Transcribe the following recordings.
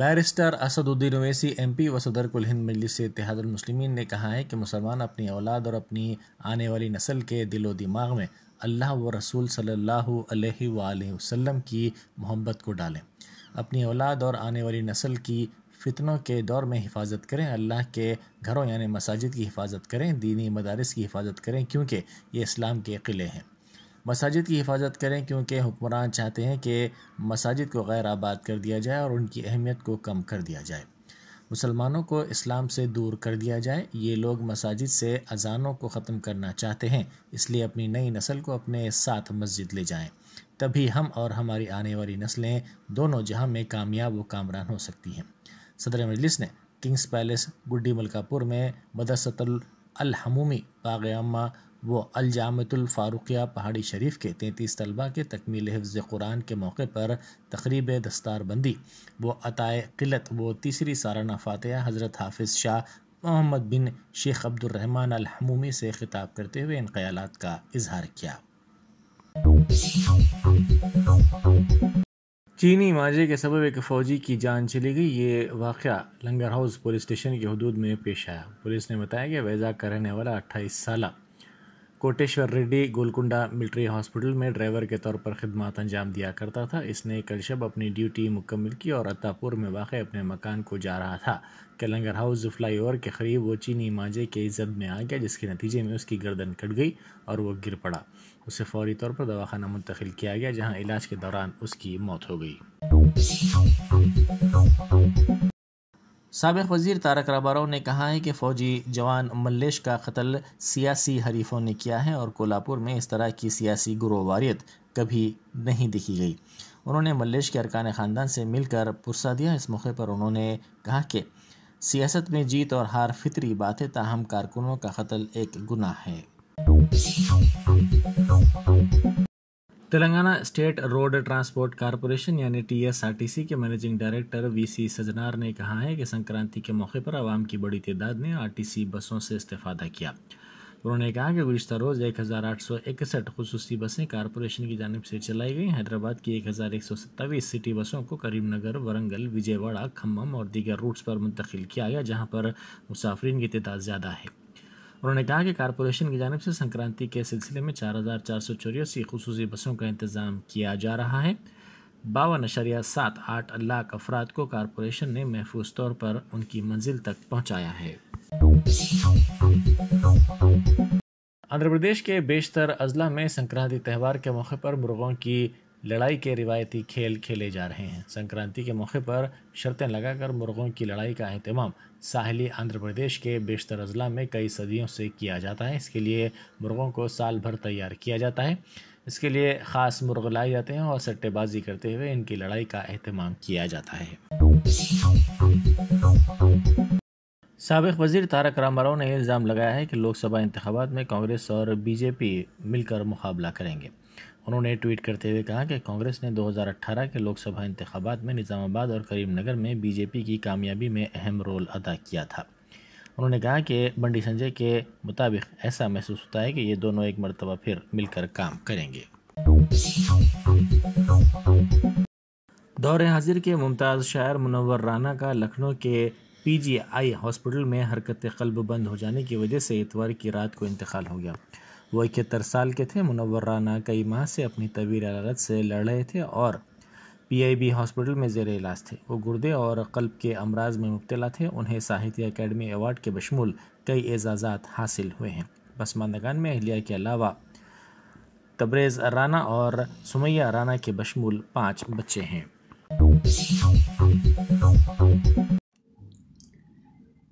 barrister Asaduddin Owaisi पी वसुदर कुल हिंद मजलिस मुस्लिमीन ने कहा है कि मुसलमान अपनी औलाद और अपनी आने वाली नस्ल के दिलो दिमाग में अल्लाह व रसूल सल्ला वसम की मोहब्बत को डालें अपनी औलाद और आने वाली नस्ल की फितनों के दौर में हिफाजत करें अल्लाह के घरों यानि मसाजिद की हिफाजत करें दीनी मदारस की हिफाजत करें क्योंकि ये इस्लाम के किले हैं मसाजिद की हिफाजत करें क्योंकि हुक्मरान चाहते हैं कि मसाजिद को गैर आबाद कर दिया जाए और उनकी अहमियत को कम कर दिया जाए मुसलमानों को इस्लाम से दूर कर दिया जाए ये लोग मसाजिद से अजानों को ख़त्म करना चाहते हैं इसलिए अपनी नई नस्ल को अपने साथ मस्जिद ले जाएं तभी हम और हमारी आने वाली नस्लें दोनों जहां में कामयाब व कामरान हो सकती हैं सदर मजलिस ने किंग्स पैलेस गुड्डी मलकापुर में मदरसतल अलहमूमी बाग अम्मा वो अलजामतुल पहाड़ी शरीफ के तैंतीस तलबा के तकमील हफ्ज़ कुरान के मौके पर तकरीब दस्तार बंदी वो अताए किलत वो तीसरी साराना फ़ातह हज़रत हाफिज़ शाह मोहम्मद बिन शेख अब्दुलरहमान अलहमूमी से खिताब करते हुए इन ख्याल का इजहार किया चीनी माजे के सबब एक फ़ौजी की जान चली गई ये वाक़ लंगर हाउस पुलिस स्टेशन के हदूद में पेश आया पुलिस ने बताया कि वैजा का रहने वाला अट्ठाईस साल कोटेश्वर रेड्डी गोलकुंडा मिलिट्री हॉस्पिटल में ड्राइवर के तौर पर खिदमत अंजाम दिया करता था इसने कल शब अपनी ड्यूटी मुकम्मल की और अतापुर में वाक़ अपने मकान को जा रहा था कलंगर हाउस फ्लाई ओवर के करीब वो चीनी मांझे के इज्जत में आ गया जिसके नतीजे में उसकी गर्दन कट गई और वह गिर पड़ा उसे फौरी तौर पर दवाखाना मुंतकिल किया गया जहाँ इलाज के दौरान उसकी मौत हो गई सबक वजीर तारक रबारो ने कहा है कि फ़ौजी जवान मल्लेश का कत्ल सियासी हरीफों ने किया है और कोल्हापुर में इस तरह की सियासी गुरुवारियत कभी नहीं दिखी गई उन्होंने मल्लेश के अरकान ख़ानदान से मिलकर पुरसा दिया इस मौके पर उन्होंने कहा कि सियासत में जीत और हार फित्री बात है ताहम कारकुनों का कत्ल एक गुनाह है Telangana state road transport corporation यानी टीएसआरटीसी के मैनेजिंग डायरेक्टर वीसी सजनार ने कहा है कि संक्रांति के मौके पर आवाम की बड़ी तादाद ने आरटीसी बसों से इस्तेफा किया उन्होंने कहा कि गुज्त रोज़ एक हज़ार आठ सौ इकसठ खसूसी बसें कारपोरेशन की जानब से चलाई गई हैदराबाद की एक हज़ार एक सौ सत्ताईस सिटी बसों को करीमनगर वरंगल विजयवाड़ा खम्भम और दीगर रूट्स पर मुंतकिल किया गया जहाँ पर मुसाफरीन की तदाद ज़्यादा है उन्होंने कहा कि कारपोरेशन की जानब से संक्रांति के सिलसिले में चार हज़ार चार सौ चौरासी खसूसी बसों का इंतज़ाम किया जा रहा है बावन अशरिया सात आठ लाख अफराद को कारपोरेशन ने महफूज तौर पर उनकी मंजिल तक पहुँचाया है आंध्र प्रदेश के बेशतर अजला में संक्रांति त्यौहार के मौके पर मुर्गों की लड़ाई के रिवायती खेल खेले जा रहे हैं संक्रांति के मौके पर शर्तें लगाकर मुर्गों की लड़ाई का अहतमाम साहली आंध्र प्रदेश के बेशतर अजला में कई सदियों से किया जाता है इसके लिए मुर्गों को साल भर तैयार किया जाता है इसके लिए ख़ास मुर्ग लाए जाते हैं और सट्टेबाजी करते हुए इनकी लड़ाई का अहतमाम किया जाता है सबक वजीर तारक राम राव ने इल्ज़ाम लगाया है कि लोकसभा इंतबात में कांग्रेस और बीजेपी मिलकर मुकाबला करेंगे उन्होंने ट्वीट करते हुए कहा कि कांग्रेस ने 2018 के लोकसभा इंतबात में निज़ामाबाद और करीमनगर में बीजेपी की कामयाबी में अहम रोल अदा किया था उन्होंने कहा कि बंडी संजय के मुताबिक ऐसा महसूस होता है कि ये दोनों एक मरतबा फिर मिलकर काम करेंगे दौर हाजिर के मुमताज़ शायर मुनवर राना का लखनऊ के पीजीआई हॉस्पिटल में हरकत कल्ब बंद हो जाने की वजह से इतवार की रात को इंतकाल हो गया वो इकहत्तर साल के थे मुनवर राना कई माह से अपनी तबीर हालत से लड़ रहे थे और पीआईबी हॉस्पिटल में जेर इलाज थे वो गुर्दे और कल्ब के अमराज में मुबतला थे उन्हें साहित्य अकेडमी अवार्ड के बशमूल कई एजाज़ात हासिल हुए हैं पसमानदगान में अहलिया के अलावा तबरेज़ राना और सुमैया राना के बशमूल पाँच बच्चे हैं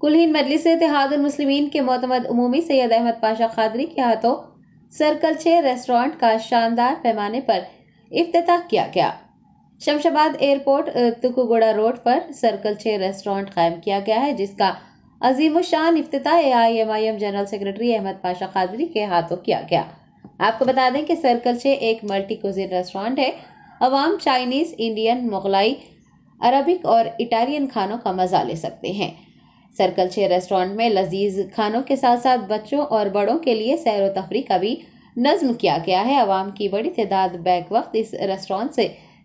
कुल हिंद मजलिस इतिहादमसलिमिन के मोतमद अमूमी सैयद अहमद पाशा खादरी के हाथों सर्कल छः रेस्टोरेंट का शानदार पैमाने पर अफ्ताह किया गया शमशाबाद एयरपोर्ट तुकुगुड़ा रोड पर सर्कल छः रेस्टोरेंट कायम किया गया है जिसका अजीम शान अफ्ताह A I M I M general secretary Ahmed Pasha Quadri के हाथों किया गया आपको बता दें कि सर्कल छः एक मल्टी कोजिन रेस्टोरेंट है अवाम चाइनीज़ इंडियन मुगलाई अरबिक और इटालियन खानों का मज़ा ले सकते हैं सर्कल छः रेस्टोरेंट में लजीज खानों के साथ साथ बच्चों और बड़ों के लिए सैर व तफरी का भी नज्म किया गया है आवाम की बड़ी तदाद बैक वक्त इस रेस्टोरेंट से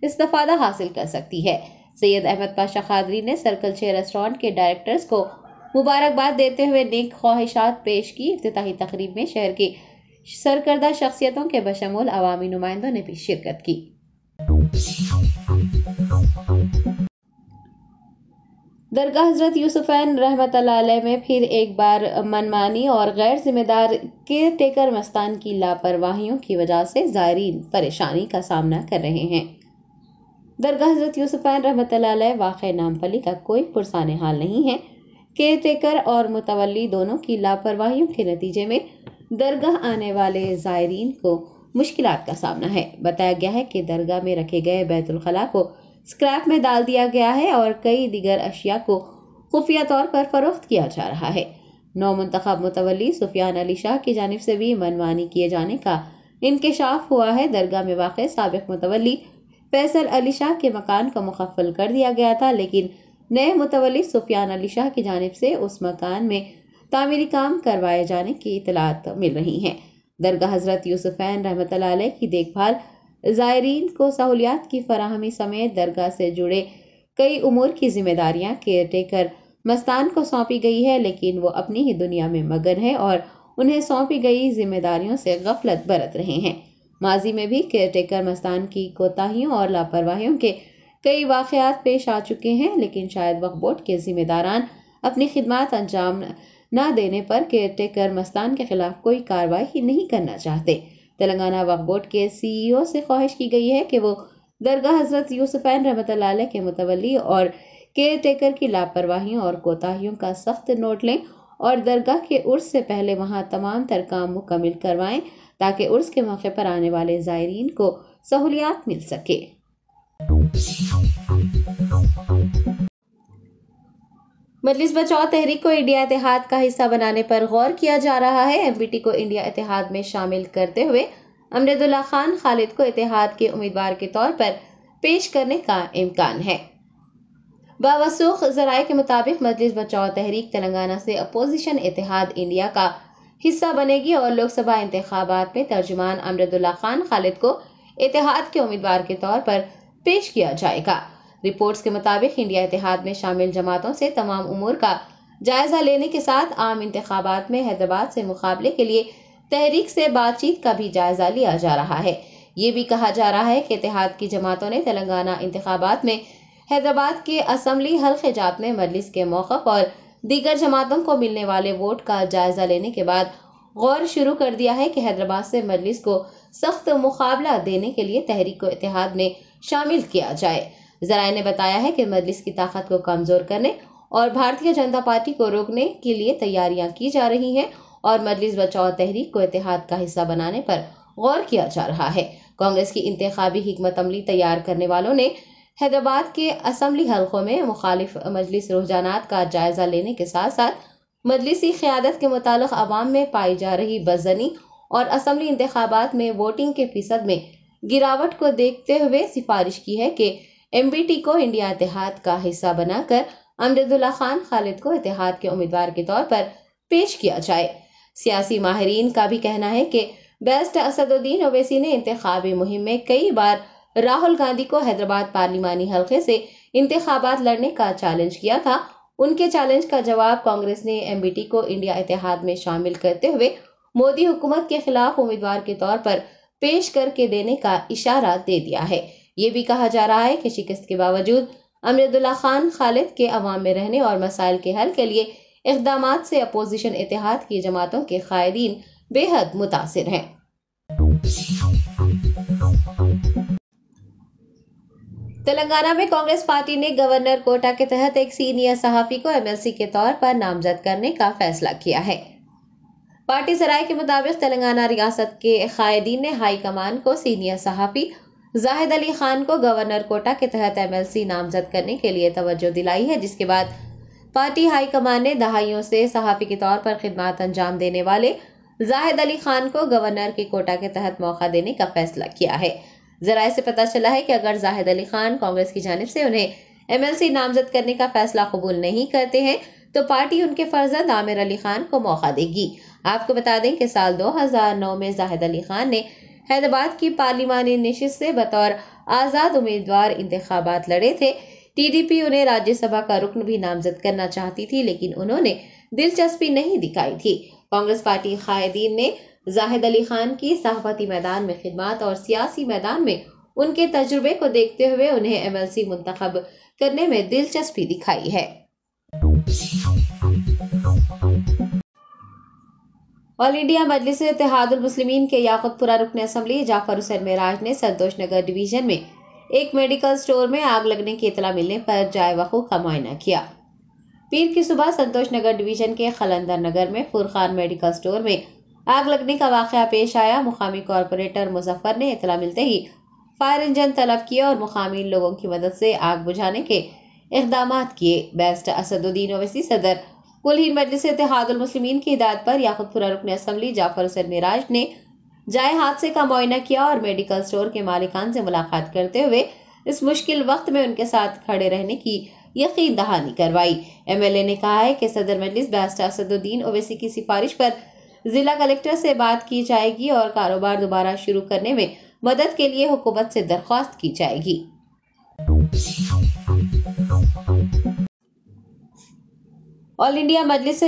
इस्तफादा हासिल कर सकती है सैयद अहमद पाशा खादरी ने सर्कल छः रेस्टोरेंट के डायरेक्टर्स को मुबारकबाद देते हुए नेक ख्वाहिशात पेश की अफ्ती तकरीब में शहर की सरकर्दा शख्सियतों के बशमूल अवामी नुमाइंदों ने भी शिरकत की दरगाह हजरत यूसुफ़ैन रहमत में फिर एक बार मनमानी और गैर जिम्मेदार के टेकर मस्तान की लापरवाहियों की वजह से ज़ायरीन परेशानी का सामना कर रहे हैं दरगाह हजरत यूसुफ़ैन रहमत वाक़ नामपली का कोई पुरसान हाल नहीं है केयर टेकर और मुतवली दोनों की लापरवाहियों के नतीजे में दरगाह आने वाले ज़ायरीन को मुश्किल का सामना है बताया गया है कि दरगाह में रखे गए बैतुलखला को स्क्रैप में डाल दिया गया है और कई दिगर अशिया को खुफिया तौर पर फरोख्त किया जा रहा है नौ मंतखब मुतवली सुफियान अली शाह की जानब से भी मनमानी किए जाने का इंकशाफ हुआ है दरगाह में वाक़ सबक मुतवली फैसल अली शाह के मकान को मुखफल कर दिया गया था लेकिन नए मुतवली सुफियान अली शाह की जानब से उस मकान में तामीरी काम करवाए जाने की इतलात मिल रही हैं दरगाह हज़रत यूसुफ़ैन रहमत की देखभाल ज़ायरीन को सहूलियात की फरहमी समेत दरगाह से जुड़े कई उमूर की जिम्मेदारियां केयर टेकर मस्तान को सौंपी गई है लेकिन वो अपनी ही दुनिया में मगन है और उन्हें सौंपी गई जिम्मेदारियों से गफलत बरत रहे हैं माजी में भी केयर टेकर मस्तान की कोताहियों और लापरवाहियों के कई वाक़ात पेश आ चुके हैं लेकिन शायद वक्फ बोर्ड के जिम्मेदारान अपनी खिदमत अंजाम न देने पर केयर टेकर मस्तान के खिलाफ कोई कार्रवाई नहीं करना चाहते तेलंगाना वक्फ बोर्ड के सीईओ e से ख्वाहिश की गई है कि वो दरगाह हजरत यूसुफैन रहमत के मुतवली और केयर टेकर की लापरवाहियों और कोताहियों का सख्त नोट लें और दरगाह के उर्स से पहले वहाँ तमाम तर काम मुकमिल करवाएं ताकि उर्स के मौके पर आने वाले ज़ायरीन को सहूलियात मिल सके मजलिस बचाओ तहरीक को इंडिया इतिहाद का हिस्सा बनाने पर गौर किया जा रहा है एम को इंडिया इतिहाद में शामिल करते हुए अमरदुल्ला खान खालिद को इतिहाद के उम्मीदवार के तौर पर पेश करने का इम्कान है बावसूख जराये के मुताबिक मजलिस बचाओ तहरीक तेलंगाना से अपोजिशन इतिहाद इंडिया का हिस्सा बनेगी और लोकसभा इंतबात में तर्जुमान अमरदुल्ला खान खालिद को इतिहाद के उम्मीदवार के तौर पर पेश किया जाएगा रिपोर्ट्स के मुताबिक इंडिया इतिहाद में शामिल जमातों से तमाम उमूर का जायजा लेने के साथ आम इंतबात में हैदराबाद से मुकाबले के लिए तहरीक से बातचीत का भी जायजा लिया जा रहा है ये भी कहा जा रहा है कि इतिहाद की जमातों ने तेलंगाना इंतबात में हैदराबाद के असम्बली हल्के जात में मजलिस के मौक़ और दीगर जमातों को मिलने वाले वोट का जायजा लेने के बाद गौर शुरू कर दिया है कि हैदराबाद से मजलिस को सख्त मुकाबला देने के लिए तहरीक को इतिहाद में शामिल किया जाए जराये ने बताया है कि मजलिस की ताकत को कमज़ोर करने और भारतीय जनता पार्टी को रोकने के लिए तैयारियां की जा रही हैं और मजलिस बचाओ तहरीक को इतिहाद का हिस्सा बनाने पर गौर किया जा रहा है कांग्रेस की इंतबी हमत अमली तैयार करने वालों ने हैदराबाद के असम्बली हलकों में मुखालिफ मजलिस रुझाना का जायजा लेने के साथ साथ मजलिसी क़्यादत के मुतालिक अवाम में पाई जा रही बजनी और असम्बली इंतबात में वोटिंग के फीसद में गिरावट को देखते हुए सिफारिश की है कि एमबीटी को इंडिया इतिहाद का हिस्सा बनाकर अमरदुल्ला खान खालिद को इतिहाद के उम्मीदवार के तौर पर पेश किया जाए सियासी माहरीन का भी कहना है कि बेस्ट असदुद्दीन ओवैसी ने इंतबी मुहिम में कई बार राहुल गांधी को हैदराबाद पार्लिमानी हलके से इंतबात लड़ने का चैलेंज किया था उनके चैलेंज का जवाब कांग्रेस ने एमबीटी को इंडिया इतिहाद में शामिल करते हुए मोदी हुकूमत के खिलाफ उम्मीदवार के तौर पर पेश करके देने का इशारा दे दिया है ये भी कहा जा रहा है कि शिकस्त के बावजूद अमरदुल्ला खान खालिद के अवाम में रहने और मसाइल के हल के लिए इकदाम से अपोजिशन इतिहाद की जमातों के कायदीन बेहद मुतासर हैं तेलंगाना में कांग्रेस पार्टी ने गवर्नर कोटा के तहत एक सीनियर सहाफ़ी को एमएलसी के तौर पर नामजद करने का फैसला किया है पार्टी सराय के मुताबिक तेलंगाना रियासत के कायदीन ने हाईकमान को सीनियर सहाफ़ी जाहिद अली खान को गवर्नर कोटा के तहत एमएलसी नामजद करने के लिए तवज्जो दिलाई है जिसके बाद पार्टी हाईकमान ने दहाइयों से सहाफ़ी के तौर पर खिदमत अंजाम देने वाले जाहिद अली खान को गवर्नर के कोटा के तहत मौका देने का फैसला किया है जराए से पता चला है कि अगर जाहिद अली खान कांग्रेस की जानब से उन्हें एमएलसी नामजद करने का फैसला कबूल नहीं करते हैं तो पार्टी उनके फर्जंद आमिर अली खान को मौका देगी आपको बता दें कि साल 2009 में जाहिद अली खान ने हैदराबाद की पार्लिमानी नशस्त से बतौर आज़ाद उम्मीदवार इंतबात लड़े थे टीडीपी उन्हें राज्यसभा का रुकन भी नामजद करना चाहती थी लेकिन उन्होंने दिलचस्पी नहीं दिखाई थी कांग्रेस पार्टी कायदीन ने जाहिद अली खान की सहाफती मैदान में खिदमत और सियासी मैदान में उनके तजुर्बे को देखते हुए उन्हें एमएलसी एल करने में दिलचस्पी दिखाई है ऑल इंडिया मजलिस मुस्लिमीन के याकूतपुरा रुकन असम्बली जाफर हुसैन मेराज ने संतोष नगर डिवीजन में एक मेडिकल स्टोर में आग लगने की इतला मिलने पर जाय वकू का मुआयना किया पीर की सुबह संतोष नगर डिवीजन के खलंदर नगर में फुरखान मेडिकल स्टोर में आग लगने का वाक़ पेश आया मुकामी कॉरपोरेटर मुजफ्फर ने इतला मिलते ही फायर इंजन तलब किया और मुकामी लोगों की मदद से आग बुझाने के इकदाम किए बेस्ट असदुद्दीन ओवैसी सदर कुल ही मजलिस इतिहादुलमसलिमिन की हिदायत पर याकुतपुरा रुकन असम्बली जाफर हुसैन मिराज ने जाए हादसे का मुआयना किया और मेडिकल स्टोर के मालिकान से मुलाकात करते हुए इस मुश्किल वक्त में उनके साथ खड़े रहने की यकीन दहानी करवाई एमएलए ने कहा है कि सदर मजलिस बैरिस्टर असदुद्दीन ओवैसी की सिफारिश पर जिला कलेक्टर से बात की जाएगी और कारोबार दोबारा शुरू करने में मदद के लिए हुकूमत से दरख्वास्त की जाएगी ऑल इंडिया मजलिस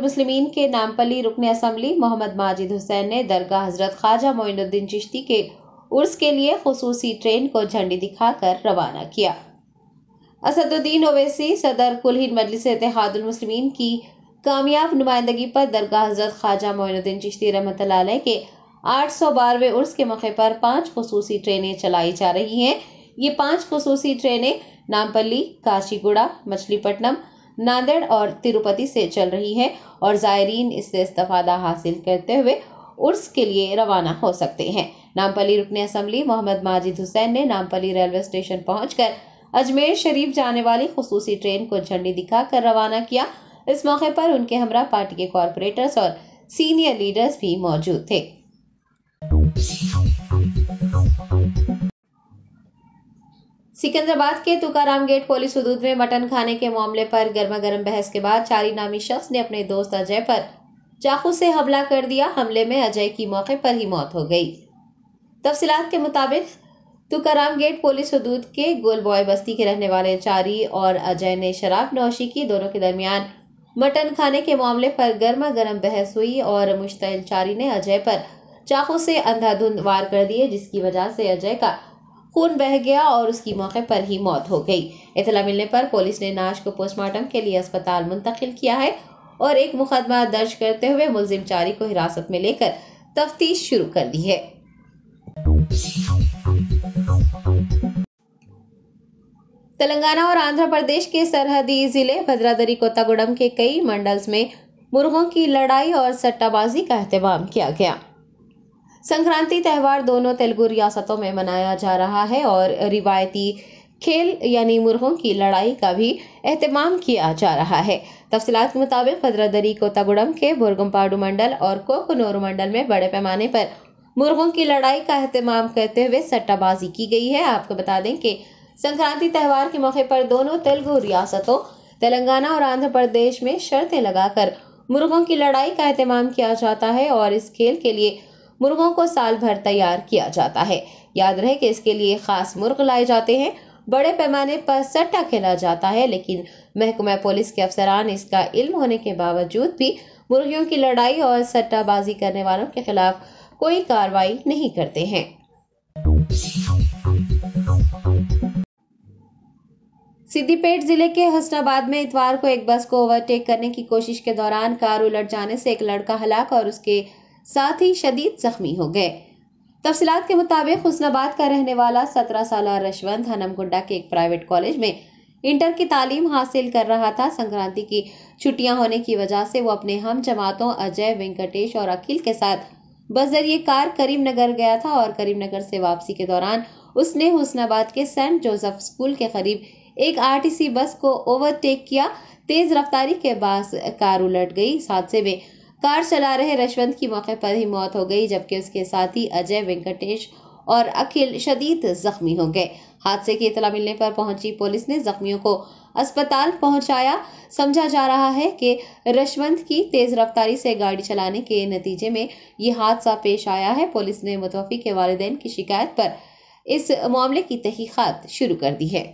मुस्लिमीन के नामपली रुकन असम्बली मोहम्मद माजिद हुसैन ने दरगाह हजरत ख्वाजा मोइनुद्दीन चिश्ती के उर्स के लिए खसूसी ट्रेन को झंडी दिखाकर रवाना किया असदुद्दीन ओवैसी सदर कुलहिंद मजलिस मुस्लिमीन की कामयाब नुमाइंदगी पर दरगाह हजरत ख्वाजा मोइनुद्दीन चिश्ती रहमत के आठ सौ बारहवें उर्स के मौके पर पाँच खसूसी ट्रेनें चलाई जा रही हैं ये पाँच खसूसी ट्रेनें नामपली काशीगुड़ा मछलीपट्टनम नांदेड़ और तिरुपति से चल रही है और ज़ायरीन इससे इस्तफादा हासिल करते हुए उर्स के लिए रवाना हो सकते हैं नामपली रुकन असम्बली मोहम्मद माजिद हुसैन ने नामपली रेलवे स्टेशन पहुंचकर अजमेर शरीफ जाने वाली खसूसी ट्रेन को झंडी दिखाकर रवाना किया इस मौके पर उनके हमरा पार्टी के कॉरपोरेटर्स और सीनियर लीडर्स भी मौजूद थे सिकंदराबाद के तुकाराम गेट पुलिस हदूद में मटन खाने के मामले पर गर्मा गर्म बहस के बाद चारी नामी शख्स ने अपने दोस्त अजय पर चाकू से हमला कर दिया हमले में अजय की मौके पर ही मौत हो गई तफसीत के मुताबिक तुकाराम गेट पुलिस हदूद के गोल बॉय बस्ती के रहने वाले चारी और अजय ने शराब नौशी की दोनों के दरमियान मटन खाने के मामले पर गर्मा गर्म बहस हुई और मुश्तिल चारी ने अजय पर चाकू से अंधाधुंध वार कर दिए जिसकी वजह से अजय का खून बह गया और उसकी मौके पर ही मौत हो गई इतला मिलने पर पुलिस ने नाश को पोस्टमार्टम के लिए अस्पताल मुंतकिल किया है और एक मुकदमा दर्ज करते हुए मुलजिम चारी को हिरासत में लेकर तफ्तीश शुरू कर दी है तेलंगाना और आंध्र प्रदेश के सरहदी जिले भद्रादरी कोतागुडम के कई मंडल्स में मुर्गों की लड़ाई और सट्टाबाजी का अहतमाम किया गया संक्रांति त्यौहार दोनों तेलुगु रियासतों में मनाया जा रहा है और रिवायती खेल यानी मुर्गों की लड़ाई का भी अहतमाम किया जा रहा है तफसलात के मुताबिक भद्रादरी कोतागुड़म के बुरगमपाडू मंडल और कोकनोर मंडल में बड़े पैमाने पर मुर्गों की लड़ाई का अहतमाम करते हुए सट्टाबाजी की गई है आपको बता दें कि संक्रांति त्यौहार के मौके पर दोनों तेलुगु रियासतों तेलंगाना और आंध्र प्रदेश में शर्तें लगाकर मुर्गों की लड़ाई का अहतमाम किया जाता है और इस खेल के लिए मुर्गों को साल भर तैयार किया जाता है याद रहे कि इसके लिए खास मुर्ग लाए जाते हैं बड़े पैमाने पर सट्टा खेला जाता है लेकिन महकमा पुलिस के अफसरान इसका इल्म होने के बावजूद भी मुर्गियों की लड़ाई और सट्टाबाजी करने वालों के खिलाफ कोई कार्रवाई नहीं करते हैं सिद्दीपेट जिले के हसनाबाद में इतवार को एक बस को ओवरटेक करने की कोशिश के दौरान कार उलट जाने से एक लड़का हलाक और उसके साथ ही शदीद जख्मी हो गए तफसलात के मुताबिक हुसनाबाद का रहने वाला सत्रह साल रशवंत हनमगुंडा के एक प्राइवेट कॉलेज में इंटर की तालीम हासिल कर रहा था संक्रांति की छुट्टियां होने की वजह से वो अपने हम जमातों अजय वेंकटेश और अखिल के साथ बजरिए कार करीमनगर गया था और करीमनगर से वापसी के दौरान उसने हुसनाबाद के सेंट जोसेफ स्कूल के करीब एक आरटीसी बस को ओवरटेक किया तेज रफ्तारी के बाद कार उलट गई इस हादसे में कार चला रहे रशवंत की मौके पर ही मौत हो गई जबकि उसके साथी अजय वेंकटेश और अखिल शदीद जख्मी हो गए हादसे की इतला मिलने पर पहुंची पुलिस ने जख्मियों को अस्पताल पहुंचाया समझा जा रहा है कि रशवंत की तेज रफ्तारी से गाड़ी चलाने के नतीजे में ये हादसा पेश आया है पुलिस ने मुतवफी के वालदेन की शिकायत पर इस मामले की तहकीकत शुरू कर दी है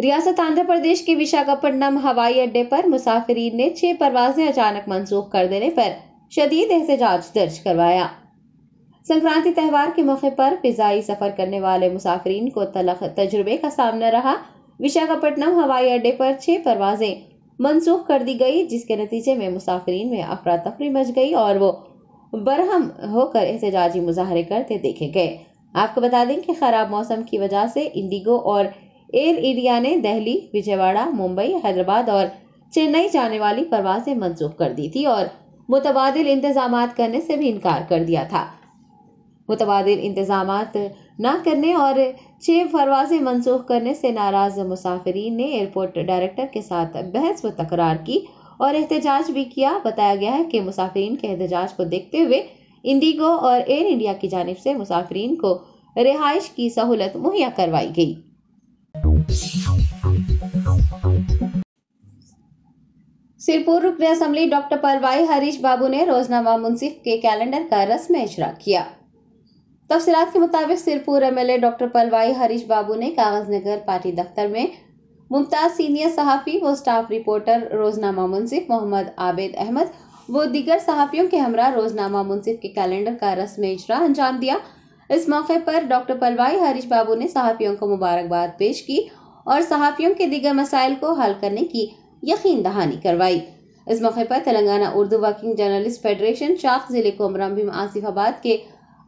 रियासत आंध्र प्रदेश के विशाखापट्टनम हवाई अड्डे पर मुसाफिरीन ने छह परवाजें अचानक मनसूख कर देने पर शदीद एहतजाज दर्ज करवाया संक्रांति त्यौहार के मौके पर फिजाई सफर करने वाले मुसाफिरीन को तलख तजुर्बे का सामना रहा विशाखापट्टनम हवाई अड्डे पर छह परवाजें मनसूख कर दी गई जिसके नतीजे में मुसाफिरीन में अफरा तफरी मच गई और वो बरहम होकर एहतजाजी मुजाहरे करते देखे गए आपको बता दें कि खराब मौसम की वजह से इंडिगो और एयर इंडिया ने दिल्ली विजयवाड़ा मुंबई हैदराबाद और चेन्नई जाने वाली परवाजें मंजूर कर दी थी और मुतबादल इंतजाम करने से भी इनकार कर दिया था मुतबादल इंतजाम न करने और छः परवाजें मंसूख करने से नाराज़ मुसाफरीन ने एयरपोर्ट डायरेक्टर के साथ बहस व तकरार की और एहतजाज भी किया बताया गया है कि मुसाफरीन के एहतजाज को देखते हुए इंडिगो और एयर इंडिया की जानब से मुसाफरीन को रिहाइश की सहूलत मुहैया करवाई गई सिरपुर रुकने असम्बली डॉक्टर परवाई हरीश बाबू ने रोजनामा मुंसिफ के कैलेंडर का रस्म इशरा किया तफसरात के मुताबिक सिरपुर एमएलए डॉक्टर पलवाई हरीश बाबू ने कागज नगर पार्टी दफ्तर में मुमताज सीनियर सहाफ़ी व स्टाफ रिपोर्टर रोजनामा मुंसिफ मोहम्मद आबेद अहमद व दीगर सहाफ़ियों के हमरा रोजनामा मुंसिफ के कैलेंडर का रस्म इजरा अंजाम दिया इस मौके पर डॉक्टर पलवाई हरीश बाबू ने सहाफ़ियों को मुबारकबाद पेश की और सहाफ़ियों के दीगर मसाइल को हल करने की यकीन दहानी करवाई इस मौके पर Telangana Urdu working journalist federation शाख जिले को भीम आसिफाबाद के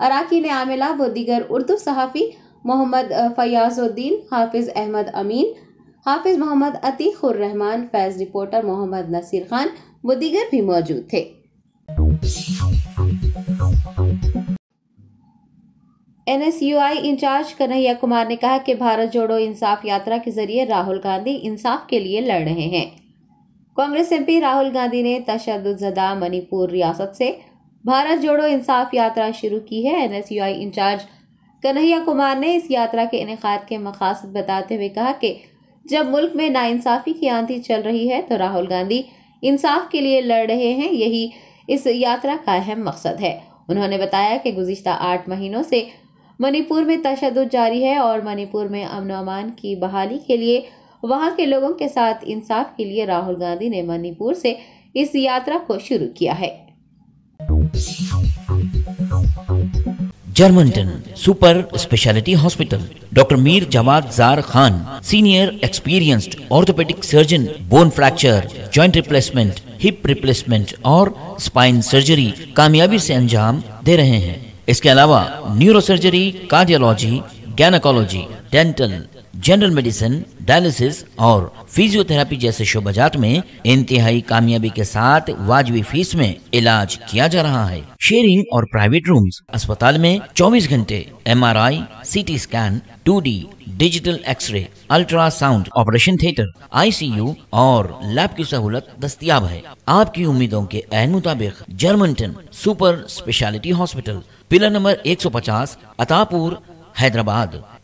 अराकीन आमिला व दीगर उर्दू सहाफ़ी मोहम्मद फयाजुद्दीन हाफिज़ अहमद अमीन हाफिज़ मोहम्मद अतीक रहमान फैज़ रिपोर्टर मोहम्मद नसीर खान व दीगर भी मौजूद थे एनएसयूआई इंचार्ज कन्हैया कुमार ने कहा कि भारत जोड़ो इंसाफ यात्रा के जरिए राहुल गांधी इंसाफ के लिए लड़ रहे हैं कांग्रेस एमपी राहुल गांधी ने तशदुजदा मणिपुर रियासत से भारत जोड़ो इंसाफ यात्रा शुरू की है एनएसयूआई इंचार्ज कन्हैया कुमार ने इस यात्रा के इनका के मकासद बताते हुए कहा कि जब मुल्क में नाइंसाफ़ी की आंधी चल रही है तो राहुल गांधी इंसाफ के लिए लड़ रहे हैं यही इस यात्रा का अहम मकसद है उन्होंने बताया कि गुजशत आठ महीनों से मणिपुर में तशद जारी है और मणिपुर में अमन अमान की बहाली के लिए वहां के लोगों के साथ इंसाफ के लिए राहुल गांधी ने मणिपुर से इस यात्रा को शुरू किया है Germanten super speciality hospital doctor Mir Jamaat Zar Khan senior experienced orthopaedic surgeon bone fracture joint replacement hip replacement और स्पाइन सर्जरी कामयाबी से अंजाम दे रहे हैं इसके अलावा neurosurgery cardiology gynaecology dental general medicine dialysis और फिजियोथेरापी जैसे शोबजात में इंतहाई कामयाबी के साथ वाजबी फीस में इलाज किया जा रहा है शेयरिंग और प्राइवेट रूम्स अस्पताल में 24 घंटे MRI, CT scan 2D, digital X-ray ultrasound operation theatre ICU और लैब की सहूलत दस्तियाब है आपकी उम्मीदों के अहम मुताबिक Germanten super speciality hospital pillar number 150 Attapur Hyderabad